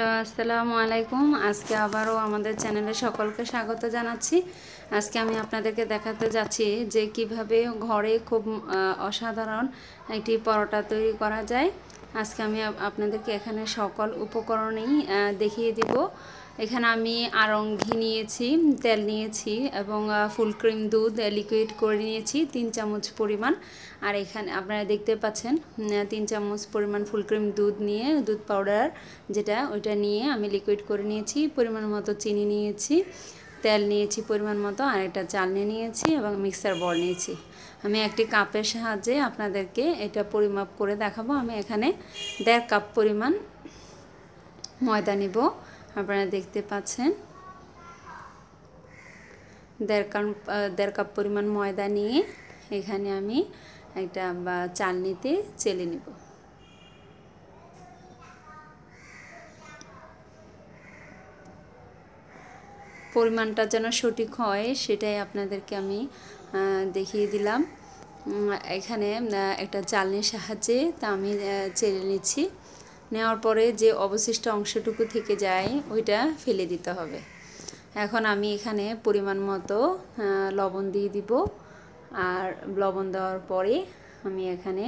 hello আসসালামু আলাইকুম আজকে আবারও আমাদের চ্যানেলে সকলকে স্বাগত জানাচ্ছি আজকে আমি আপনাদেরকে দেখাতে যাচ্ছি যে কিভাবে ঘরে খুব অসাধারণ একটি পরোটা তৈরি করা যায় আজকে আমি আপনাদেরকে এখানে সকল উপকরণেই দেখিয়ে দেবো এখানে আমি আরং ঘি নিয়েছি তেল নিয়েছি এবং ফুল ক্রিম দুধ লিকুইড করে নিয়েছি তিন চামচ পরিমাণ আর এখানে আপনারা দেখতে পাচ্ছেন তিন চামচ পরিমাণ ফুল ক্রিম দুধ নিয়ে দুধ পাউডার যেটা ওইটা নিয়ে আমি লিকুইড করে নিয়েছি পরিমাণ মতো চিনি নিয়েছি তেল নিয়েছি পরিমাণ মতো আর একটা চালনি নিয়েছি এবং মিক্সার বল নিয়েছি আমি একটি কাপের সাহায্যে আপনাদেরকে এটা পরিমাপ করে দেখাবো আমি এখানে দেড় কাপ পরিমাণ ময়দা নেব আপনারা দেখতে পাচ্ছেন দেড় কাপ দেড় কাপ পরিমাণ ময়দা নিয়ে এখানে আমি একটা চালনিতে চেলে নেব পরিমাণটা যেন সঠিক হয় সেটাই আপনাদেরকে আমি দেখিয়ে দিলাম এখানে একটা চালনির সাহায্যে তা আমি চেলে নিচ্ছি নেওয়ার পরে যে অবশিষ্ট অংশটুকু থেকে যায় ওইটা ফেলে দিতে হবে এখন আমি এখানে পরিমাণ মতো লবণ দিয়ে দিব আর লবণ দেওয়ার পরে আমি এখানে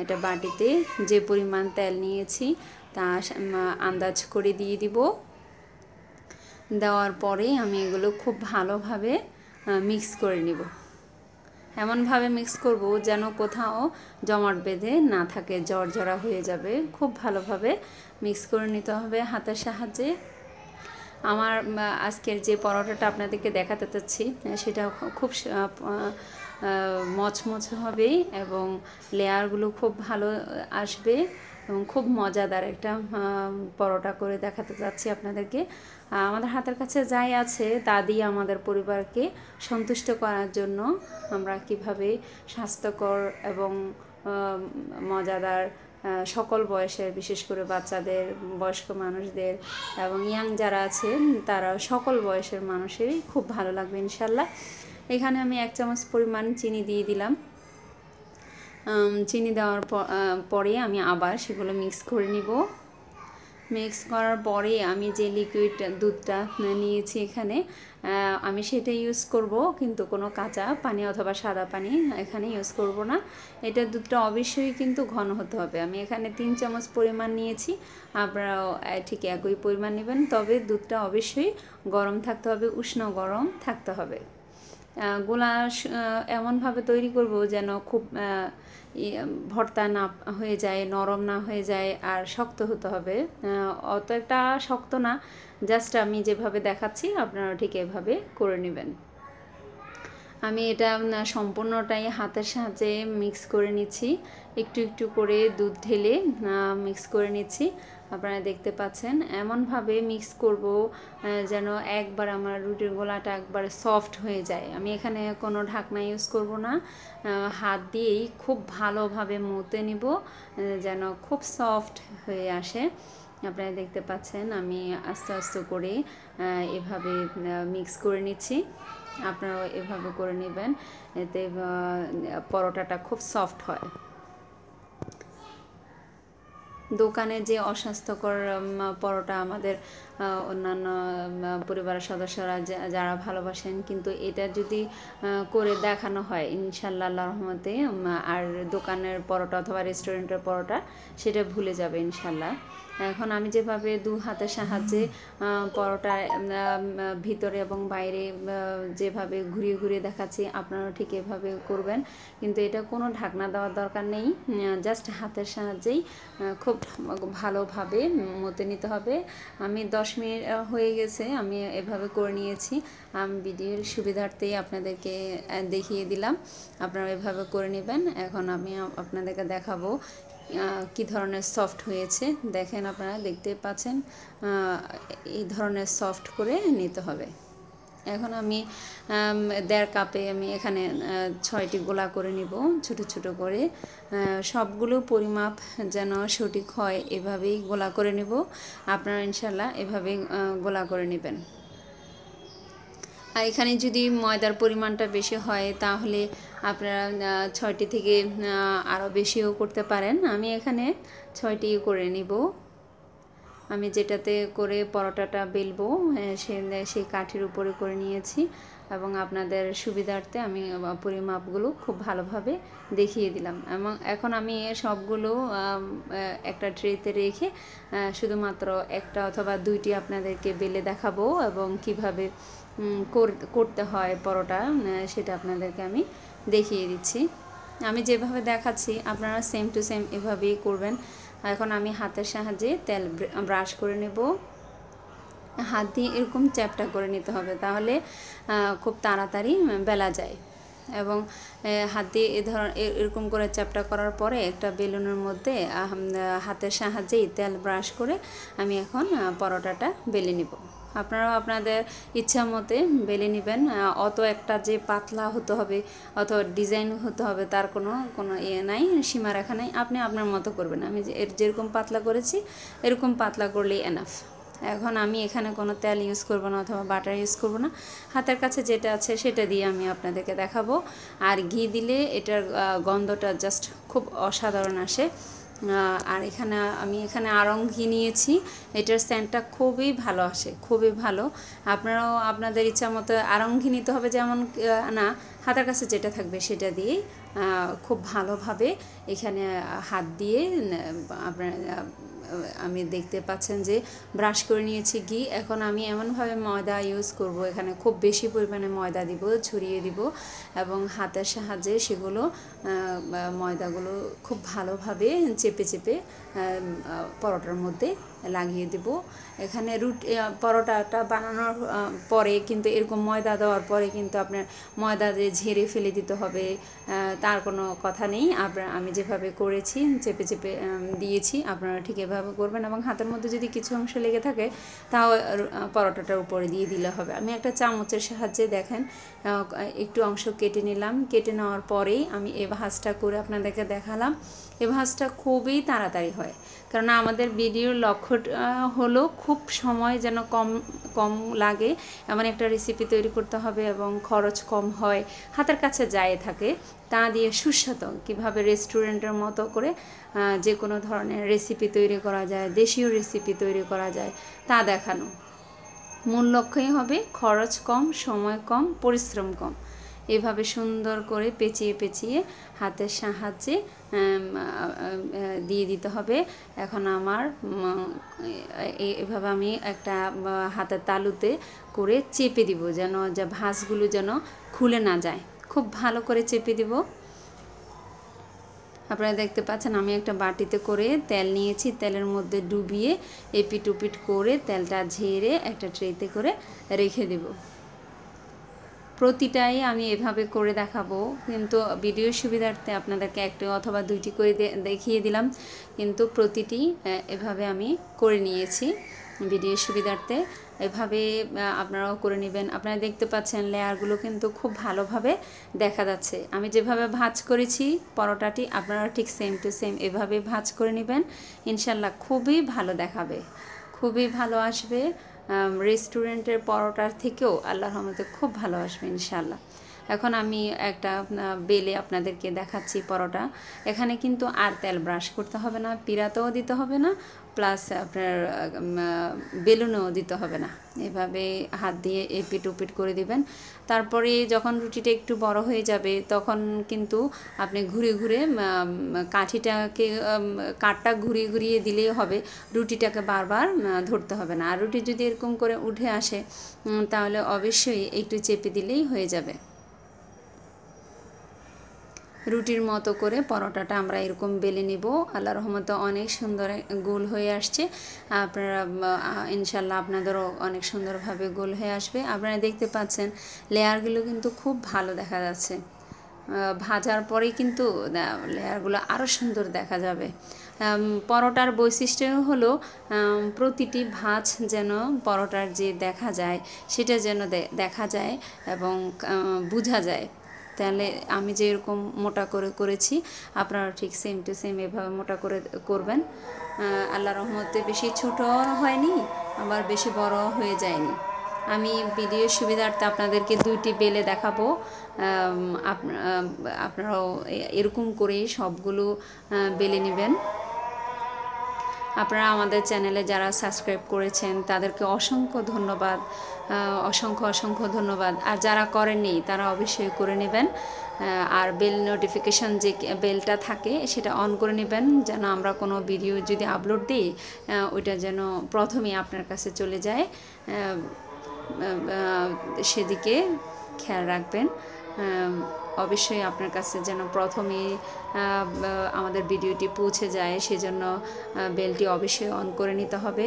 একটা বাটিতে যে পরিমাণ তেল নিয়েছি তা আন্দাজ করে দিয়ে দিব দেওয়ার পরে আমি এগুলো খুব ভালোভাবে মিক্স করে নেব এমনভাবে মিক্স করব যেন কোথাও জমাট বেঁধে না থাকে জড়া হয়ে যাবে খুব ভালোভাবে মিক্স করে নিতে হবে হাতের সাহায্যে আমার আজকের যে পরোটাটা আপনাদেরকে দেখাতে চাচ্ছি সেটা খুব মচমচ হবে এবং লেয়ারগুলো খুব ভালো আসবে এবং খুব মজাদার একটা পরোটা করে দেখাতে চাচ্ছি আপনাদেরকে আমাদের হাতের কাছে যাই আছে তা দিয়ে আমাদের পরিবারকে সন্তুষ্ট করার জন্য আমরা কিভাবে স্বাস্থ্যকর এবং মজাদার সকল বয়সের বিশেষ করে বাচ্চাদের বয়স্ক মানুষদের এবং ইয়াং যারা আছেন তারা সকল বয়সের মানুষেরই খুব ভালো লাগবে ইনশাল্লাহ এখানে আমি এক চামচ পরিমাণ চিনি দিয়ে দিলাম চিনি দেওয়ার পরে আমি আবার সেগুলো মিক্স করে নিব মিক্স করার পরে আমি যে লিকুইড দুধটা নিয়েছি এখানে আমি সেটা ইউজ করব কিন্তু কোনো কাঁচা পানি অথবা সাদা পানি এখানে ইউজ করব না এটা দুধটা অবশ্যই কিন্তু ঘন হতে হবে আমি এখানে তিন চামচ পরিমাণ নিয়েছি আপনারাও ঠিক একই পরিমাণ নেবেন তবে দুধটা অবশ্যই গরম থাকতে হবে উষ্ণ গরম থাকতে হবে গোলা এমনভাবে তৈরি করব যেন খুব ভর্তা না হয়ে যায় নরম না হয়ে যায় আর শক্ত হতে হবে অত একটা শক্ত না জাস্ট আমি যেভাবে দেখাচ্ছি আপনারা ঠিক এভাবে করে নেবেন আমি এটা সম্পূর্ণটাই হাতের সাহায্যে মিক্স করে নিচ্ছি একটু একটু করে দুধ ঢেলে মিক্স করে নিচ্ছি আপনারা দেখতে পাচ্ছেন এমনভাবে মিক্স করব যেন একবার আমার রুটির গোলাটা একবার সফট হয়ে যায় আমি এখানে কোনো ঢাকনা ইউজ করব না হাত দিয়েই খুব ভালোভাবে মুতে নিব যেন খুব সফট হয়ে আসে আপনারা দেখতে পাচ্ছেন আমি আস্তে আস্তে করে এভাবে মিক্স করে নিচ্ছি আপনারাও এভাবে করে নেবেন এতে পরোটাটা খুব সফট হয় দোকানে যে অস্বাস্থ্যকর পরোটা আমাদের অন্যান্য পরিবারের সদস্যরা যারা ভালোবাসেন কিন্তু এটা যদি করে দেখানো হয় ইনশাল্লাহ রহমতে আর দোকানের পরোটা অথবা রেস্টুরেন্টের পরোটা সেটা ভুলে যাবে ইনশাল্লাহ এখন আমি যেভাবে দু হাতের সাহায্যে পরোটা ভিতরে এবং বাইরে যেভাবে ঘুরিয়ে ঘুরিয়ে দেখাচ্ছি আপনারা ঠিক এভাবে করবেন কিন্তু এটা কোনো ঢাকনা দেওয়ার দরকার নেই জাস্ট হাতের সাহায্যেই খুব ভালোভাবে মতে নিতে হবে আমি দশ কাশ্মীর হয়ে গেছে আমি এভাবে করে নিয়েছি আমি ভিডিওর সুবিধার্থেই আপনাদেরকে দেখিয়ে দিলাম আপনারা এভাবে করে নেবেন এখন আমি আপনাদেরকে দেখাবো কি ধরনের সফট হয়েছে দেখেন আপনারা দেখতে পাচ্ছেন এই ধরনের সফট করে নিতে হবে এখন আমি দেড় কাপে আমি এখানে ছয়টি গোলা করে নিব ছোট ছোট করে সবগুলো পরিমাপ যেন সঠিক হয় এভাবেই গোলা করে নিব আপনারা ইনশাল্লাহ এভাবেই গোলা করে নেবেন আর এখানে যদি ময়দার পরিমাণটা বেশি হয় তাহলে আপনারা ছয়টি থেকে আরও বেশিও করতে পারেন আমি এখানে ছয়টি করে নিব আমি যেটাতে করে পরোটাটা বেলবো সে সেই কাঠির উপরে করে নিয়েছি এবং আপনাদের সুবিধার্থে আমি পরিমাপগুলো খুব ভালোভাবে দেখিয়ে দিলাম এবং এখন আমি সবগুলো একটা ট্রেতে রেখে শুধুমাত্র একটা অথবা দুইটি আপনাদেরকে বেলে দেখাবো এবং কিভাবে করতে হয় পরোটা সেটা আপনাদেরকে আমি দেখিয়ে দিচ্ছি আমি যেভাবে দেখাচ্ছি আপনারা সেম টু সেম এভাবেই করবেন এখন আমি হাতের সাহায্যে তেল ব্রাশ করে নেব হাত দিয়ে এরকম চ্যাপটা করে নিতে হবে তাহলে খুব তাড়াতাড়ি বেলা যায় এবং হাত দিয়ে এ ধরনের এরকম করে চ্যাপটা করার পরে একটা বেলুনের মধ্যে হাতের সাহায্যেই তেল ব্রাশ করে আমি এখন পরোটাটা বেলে নেব আপনারাও আপনাদের ইচ্ছা মতে বেলে নেবেন অত একটা যে পাতলা হতে হবে অথবা ডিজাইন হতে হবে তার কোনো কোনো ইয়ে নাই সীমারেখা নাই আপনি আপনার মতো করবেন আমি এর যেরকম পাতলা করেছি এরকম পাতলা করলেই এনাফ এখন আমি এখানে কোনো তেল ইউজ করব না অথবা বাটার ইউজ করব না হাতের কাছে যেটা আছে সেটা দিয়ে আমি আপনাদেরকে দেখাবো আর ঘি দিলে এটার গন্ধটা জাস্ট খুব অসাধারণ আসে আর এখানে আমি এখানে আরং ঘি নিয়েছি এটার স্যান্ডটা খুবই ভালো আসে খুবই ভালো আপনারাও আপনাদের ইচ্ছা মতো আরং ঘি নিতে হবে যেমন না হাতের কাছে যেটা থাকবে সেটা দিয়ে খুব ভালোভাবে এখানে হাত দিয়ে আপনার আমি দেখতে পাচ্ছেন যে ব্রাশ করে নিয়েছি ঘি এখন আমি এমনভাবে ময়দা ইউজ করব এখানে খুব বেশি পরিমাণে ময়দা দিব ছড়িয়ে দিব এবং হাতের সাহায্যে সেগুলো ময়দাগুলো খুব ভালোভাবে চেপে চেপে পরোটার মধ্যে লাগিয়ে দেব এখানে রুটি পরোটাটা বানানোর পরে কিন্তু এরকম ময়দা দেওয়ার পরে কিন্তু আপনার ময়দা দিয়ে ঝেড়ে ফেলে দিতে হবে তার কোনো কথা নেই আপনার আমি যেভাবে করেছি চেপে চেপে দিয়েছি আপনারা ঠিক এভাবে করবেন এবং হাতের মধ্যে যদি কিছু অংশ লেগে থাকে তাও পরোটাটার উপরে দিয়ে দিলে হবে আমি একটা চামচের সাহায্যে দেখেন একটু অংশ কেটে নিলাম কেটে নেওয়ার পরেই আমি এ ভাজটা করে আপনাদেরকে দেখালাম এ ভাঁজটা খুবই তাড়াতাড়ি হয় কারণ আমাদের ভিডিওর লক্ষ্যটা হলো খুব সময় যেন কম কম লাগে এমন একটা রেসিপি তৈরি করতে হবে এবং খরচ কম হয় হাতের কাছে যায় থাকে তা দিয়ে সুস্বাদু কীভাবে রেস্টুরেন্টের মতো করে যে কোনো ধরনের রেসিপি তৈরি করা যায় দেশীয় রেসিপি তৈরি করা যায় তা দেখানো মূল লক্ষ্যই হবে খরচ কম সময় কম পরিশ্রম কম এভাবে সুন্দর করে পেঁচিয়ে পেঁচিয়ে হাতের সাহায্যে দিয়ে দিতে হবে এখন আমার এভাবে আমি একটা হাতের তালুতে করে চেপে দিব যেন যা ভাঁজগুলো যেন খুলে না যায় খুব ভালো করে চেপে দিব আপনারা দেখতে পাচ্ছেন আমি একটা বাটিতে করে তেল নিয়েছি তেলের মধ্যে ডুবিয়ে এপিটুপিট করে তেলটা ঝেড়ে একটা ট্রেতে করে রেখে দেবো প্রতিটাই আমি এভাবে করে দেখাবো কিন্তু ভিডিও সুবিধার্থে আপনাদেরকে একটি অথবা দুইটি করে দেখিয়ে দিলাম কিন্তু প্রতিটি এভাবে আমি করে নিয়েছি ভিডিও সুবিধার্থে এভাবে আপনারাও করে নেবেন আপনারা দেখতে পাচ্ছেন লেয়ারগুলো কিন্তু খুব ভালোভাবে দেখা যাচ্ছে আমি যেভাবে ভাজ করেছি পরোটাটি আপনারা ঠিক সেম টু সেম এভাবে ভাজ করে নেবেন ইনশাল্লাহ খুবই ভালো দেখাবে খুবই ভালো আসবে রেস্টুরেন্টের পরোটার থেকেও আল্লাহর রহমতে খুব ভালো আসবে ইনশাল্লাহ এখন আমি একটা বেলে আপনাদেরকে দেখাচ্ছি পরোটা এখানে কিন্তু আর তেল ব্রাশ করতে হবে না পিরাতেও দিতে হবে না প্লাস আপনার বেলুনও দিতে হবে না এভাবে হাত দিয়ে এপিট উপিট করে দিবেন তারপরে যখন রুটিটা একটু বড় হয়ে যাবে তখন কিন্তু আপনি ঘুরে ঘুরে কাঠিটাকে কাঠটা ঘুরিয়ে ঘুরিয়ে দিলেই হবে রুটিটাকে বারবার ধরতে হবে না আর রুটি যদি এরকম করে উঠে আসে তাহলে অবশ্যই একটু চেপে দিলেই হয়ে যাবে রুটির মতো করে পরোটাটা আমরা এরকম বেলে নেব আল্লাহ রহমতে অনেক সুন্দর গোল হয়ে আসছে আপনারা ইনশাল্লাহ আপনাদেরও অনেক সুন্দরভাবে গোল হয়ে আসবে আপনারা দেখতে পাচ্ছেন লেয়ারগুলো কিন্তু খুব ভালো দেখা যাচ্ছে ভাজার পরে কিন্তু লেয়ারগুলো আরও সুন্দর দেখা যাবে পরোটার বৈশিষ্ট্য হলো প্রতিটি ভাঁজ যেন পরোটার যে দেখা যায় সেটা যেন দেখা যায় এবং বোঝা যায় তাহলে আমি যে এরকম মোটা করে করেছি আপনারা ঠিক সেম টু সেম এভাবে মোটা করে করবেন আল্লাহ রহমতে বেশি ছোট হয়নি আবার বেশি বড় হয়ে যায়নি আমি ভিডিও সুবিধার্থে আপনাদেরকে দুইটি বেলে দেখাবো আপনারাও এরকম করেই সবগুলো বেলে নেবেন আপনারা আমাদের চ্যানেলে যারা সাবস্ক্রাইব করেছেন তাদেরকে অসংখ্য ধন্যবাদ অসংখ্য অসংখ্য ধন্যবাদ আর যারা করেননি তারা অবশ্যই করে নেবেন আর বেল নোটিফিকেশান যে বেলটা থাকে সেটা অন করে নেবেন যেন আমরা কোনো ভিডিও যদি আপলোড দিই ওইটা যেন প্রথমেই আপনার কাছে চলে যায় সেদিকে খেয়াল রাখবেন অবশ্যই আপনার কাছে যেন প্রথমে আমাদের ভিডিওটি পৌঁছে যায় সেজন্য বেলটি অবশ্যই অন করে নিতে হবে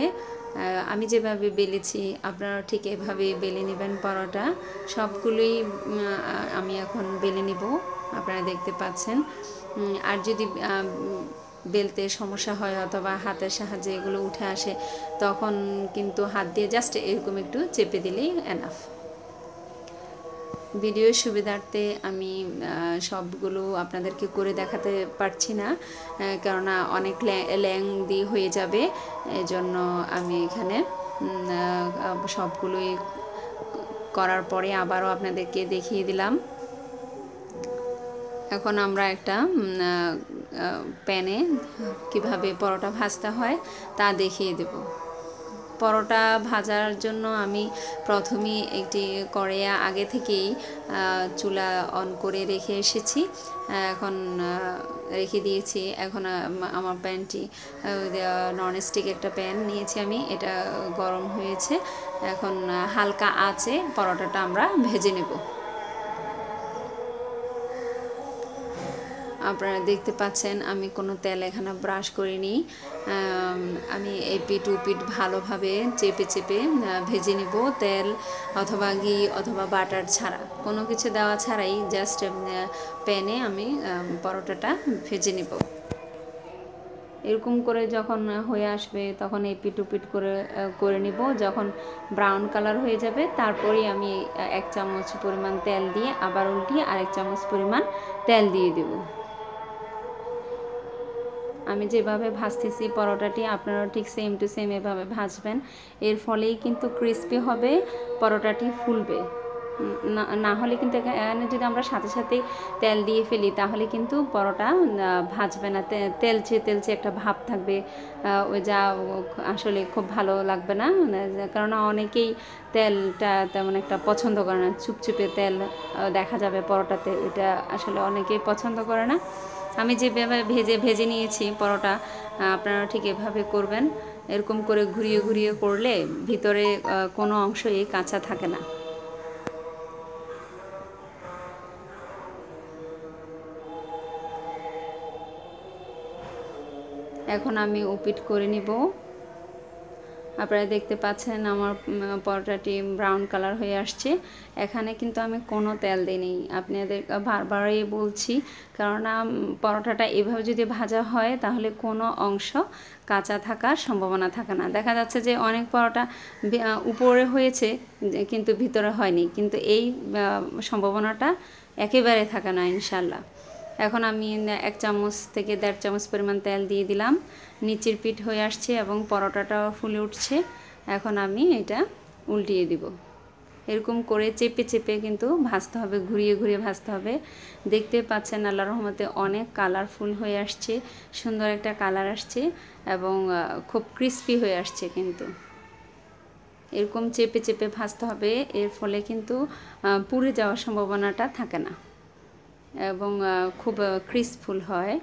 আমি যেভাবে বেলেছি আপনারা ঠিক এভাবে বেলে নেবেন পরোটা সবগুলোই আমি এখন বেলে নিব আপনারা দেখতে পাচ্ছেন আর যদি বেলতে সমস্যা হয় অথবা হাতের সাহায্যে এগুলো উঠে আসে তখন কিন্তু হাত দিয়ে জাস্ট এরকম একটু চেপে দিলেই এনাফ ভিডিও সুবিধার্থে আমি সবগুলো আপনাদেরকে করে দেখাতে পারছি না কেননা অনেক ল্যাং দি হয়ে যাবে এজন্য আমি এখানে সবগুলোই করার পরে আবারও আপনাদেরকে দেখিয়ে দিলাম এখন আমরা একটা প্যানে কিভাবে পরোটা ভাজতে হয় তা দেখিয়ে দেবো পরোটা ভাজার জন্য আমি প্রথমেই একটি কড়াইয়া আগে থেকেই চুলা অন করে রেখে এসেছি এখন রেখে দিয়েছি এখন আমার প্যানটি ননস্টিক একটা প্যান নিয়েছি আমি এটা গরম হয়েছে এখন হালকা আছে পরোটাটা আমরা ভেজে নেব আপনারা দেখতে পাচ্ছেন আমি কোনো তেল এখানে ব্রাশ করিনি আমি এই পিট উপিট ভালোভাবে চেপে চেপে ভেজে নিব তেল অথবা ঘি অথবা বাটার ছাড়া কোনো কিছু দেওয়া ছাড়াই জাস্ট প্যানে আমি পরোটাটা ভেজে নিব এরকম করে যখন হয়ে আসবে তখন এই উপিট করে করে নিব যখন ব্রাউন কালার হয়ে যাবে তারপরেই আমি এক চামচ পরিমাণ তেল দিয়ে আবার উল্টিয়ে আরেক চামচ পরিমাণ তেল দিয়ে দেবো আমি যেভাবে ভাজতেছি পরোটাটি আপনারাও ঠিক সেম টু সেম এভাবে ভাজবেন এর ফলেই কিন্তু ক্রিস্পি হবে পরোটাটি ফুলবে না হলে কিন্তু এখানে যদি আমরা সাথে সাথে তেল দিয়ে ফেলি তাহলে কিন্তু পরোটা ভাজবে না তেলচে তেলচে একটা ভাব থাকবে ওই যা আসলে খুব ভালো লাগবে না মানে কারণ অনেকেই তেলটা তেমন একটা পছন্দ করে না চুপচুপে তেল দেখা যাবে পরোটাতে এটা আসলে অনেকেই পছন্দ করে না আমি যেভাবে ভেজে ভেজে নিয়েছি পরোটা আপনারা ঠিক এভাবে করবেন এরকম করে ঘুরিয়ে ঘুরিয়ে করলে ভিতরে কোনো অংশই কাঁচা থাকে না এখন আমি উপিট করে নিব আপনারা দেখতে পাচ্ছেন আমার পরোটাটি ব্রাউন কালার হয়ে আসছে এখানে কিন্তু আমি কোনো তেল দিইনি আপনাদের বারবারই বলছি কারণ পরোটাটা এভাবে যদি ভাজা হয় তাহলে কোনো অংশ কাঁচা থাকার সম্ভাবনা থাকে না দেখা যাচ্ছে যে অনেক পরোটা উপরে হয়েছে কিন্তু ভিতরে হয়নি কিন্তু এই সম্ভাবনাটা একেবারে থাকে না ইনশাল্লাহ এখন আমি এক চামচ থেকে দেড় চামচ পরিমাণ তেল দিয়ে দিলাম নিচের পিঠ হয়ে আসছে এবং পরোটাটাও ফুলে উঠছে এখন আমি এটা উল্টিয়ে দিব এরকম করে চেপে চেপে কিন্তু ভাজতে হবে ঘুরিয়ে ঘুরিয়ে ভাজতে হবে দেখতে পাচ্ছেন আল্লাহ রহমতে অনেক কালারফুল হয়ে আসছে সুন্দর একটা কালার আসছে এবং খুব ক্রিস্পি হয়ে আসছে কিন্তু এরকম চেপে চেপে ভাজতে হবে এর ফলে কিন্তু পুড়ে যাওয়ার সম্ভাবনাটা থাকে না এবং খুব ক্রিসফুল হয়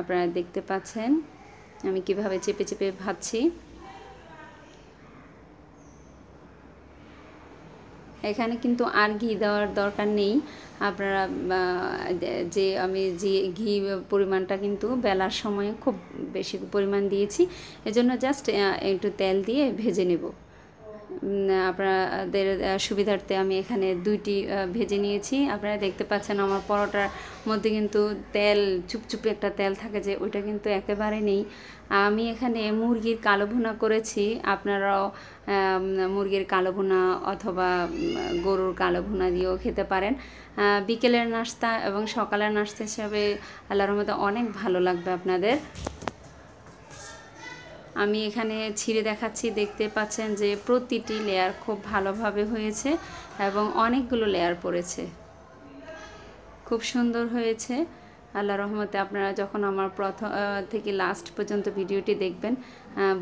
আপনারা দেখতে পাচ্ছেন আমি কিভাবে চেপে চেপে ভাজছি এখানে কিন্তু আর ঘি দেওয়ার দরকার নেই আপনারা যে আমি যে ঘি পরিমাণটা কিন্তু বেলার সময়ে খুব বেশি পরিমাণ দিয়েছি এজন্য জাস্ট একটু তেল দিয়ে ভেজে নেব আপনাদের সুবিধার্থে আমি এখানে দুইটি ভেজে নিয়েছি আপনারা দেখতে পাচ্ছেন আমার পরোটার মধ্যে কিন্তু তেল চুপচুপে একটা তেল থাকে যে ওইটা কিন্তু একেবারে নেই আমি এখানে মুরগির কালো ভুনা করেছি আপনারাও মুরগির কালো ভুনা অথবা গরুর কালো ভুনা দিয়েও খেতে পারেন বিকেলের নাস্তা এবং সকালের নাস্তা হিসাবে আল্লাহর মতো অনেক ভালো লাগবে আপনাদের আমি এখানে ছিঁড়ে দেখাচ্ছি দেখতে পাচ্ছেন যে প্রতিটি লেয়ার খুব ভালোভাবে হয়েছে এবং অনেকগুলো লেয়ার পড়েছে খুব সুন্দর হয়েছে আল্লাহ রহমতে আপনারা যখন আমার প্রথম থেকে লাস্ট পর্যন্ত ভিডিওটি দেখবেন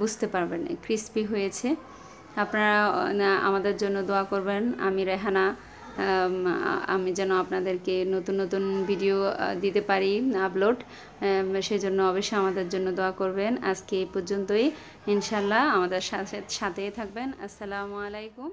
বুঝতে পারবেন ক্রিস্পি হয়েছে আপনারা আমাদের জন্য দোয়া করবেন আমি রেহানা আমি যেন আপনাদেরকে নতুন নতুন ভিডিও দিতে পারি আপলোড সেজন্য অবশ্যই আমাদের জন্য দোয়া করবেন আজকে এই পর্যন্তই ইনশাল্লাহ আমাদের সাথে সাথেই থাকবেন আসসালামু আলাইকুম